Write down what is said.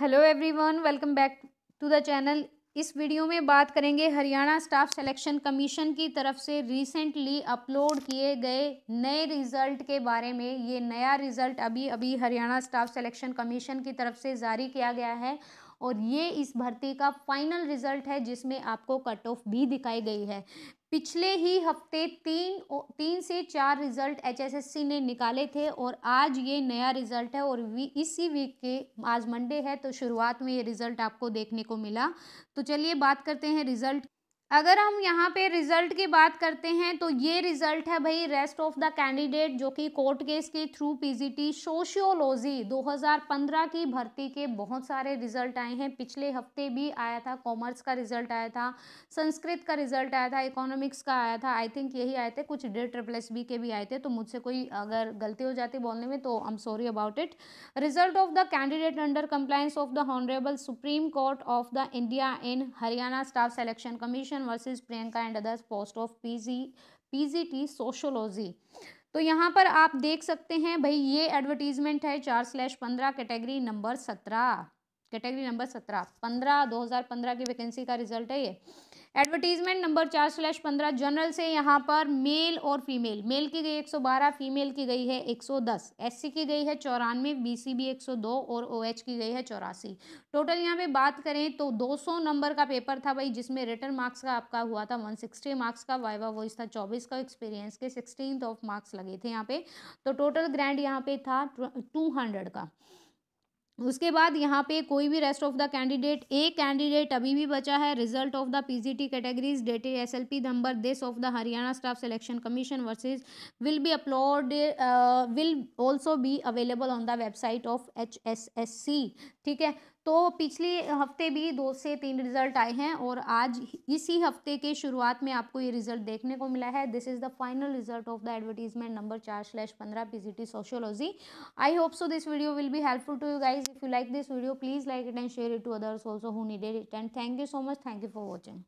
hello everyone welcome back to the channel इस video में बात करेंगे हरियाणा स्टाफ सिलेक्शन कमीशन की तरफ से रिसेंटली अपलोड किए गए नए रिज़ल्ट के बारे में ये नया रिज़ल्ट अभी अभी हरियाणा स्टाफ सिलेक्शन कमीशन की तरफ से जारी किया गया है और ये इस भर्ती का फाइनल रिज़ल्ट है जिसमें आपको कट ऑफ भी दिखाई गई है पिछले ही हफ्ते तीन तीन से चार रिजल्ट एचएसएससी ने निकाले थे और आज ये नया रिजल्ट है और वी इसी वीक के आज मंडे है तो शुरुआत में ये रिजल्ट आपको देखने को मिला तो चलिए बात करते हैं रिजल्ट अगर हम यहाँ पे रिजल्ट की बात करते हैं तो ये रिजल्ट है भाई रेस्ट ऑफ द कैंडिडेट जो कि कोर्ट केस के थ्रू पीजीटी सोशियोलॉजी 2015 की भर्ती के बहुत सारे रिजल्ट आए हैं पिछले हफ्ते भी आया था कॉमर्स का रिजल्ट आया था संस्कृत का रिजल्ट आया था इकोनॉमिक्स का आया था आई थिंक यही आए थे कुछ डेढ़ ट्रिपल एस बी के भी आए थे तो मुझसे कोई अगर गलती हो जाती बोलने में तो I am sorry about it result of the candidate under compliance of the honourable supreme court of the India in Haryana staff selection commission section versus Priyanka and others post of PG PGT sociology तो यहाँ पर आप देख सकते हैं भाई ये advertisement है चार स्लैश पंद्रह कैटेगरी नंबर सत्रह कैटेगरी नंबर सत्रह पंद्रह दो हज़ार पंद्रह की वैकेंसी का रिजल्ट है ये एडवर्टीजमेंट नंबर चार स्लैश पंद्रह जनरल से यहाँ पर मेल और फीमेल मेल की गई 112 फीमेल की गई है 110 एससी की गई है चौरानवे बीसीबी 102 और ओएच की गई है चौरासी टोटल यहाँ पे बात करें तो 200 नंबर का पेपर था भाई जिसमें रिटर्न मार्क्स का आपका हुआ था 160 मार्क्स का वाइवा वॉइस था 24 का एक्सपीरियंस के सिक्सटीन ऑफ मार्क्स लगे थे यहाँ पे तो टोटल ग्रैंड यहाँ पे था टू का उसके बाद यहाँ पे कोई भी रेस्ट ऑफ द कैंडिडेट एक कैंडिडेट अभी भी बचा है result of the PGT categories dated SLP number this of the Haryana staff selection commission versus will be upload will also be available on the website of HSSC ठीक है तो पिछले हफ्ते भी दो से तीन रिज़ल्ट आए हैं और आज इसी हफ्ते के शुरुआत में आपको ये रिज़ल्ट देखने को मिला है this is the final result of the advertisement number चार स्लैश पंद्रह P G sociology I hope so this video will be helpful to you guys if you like this video please like it and share it to others also who needed it and thank you so much thank you for watching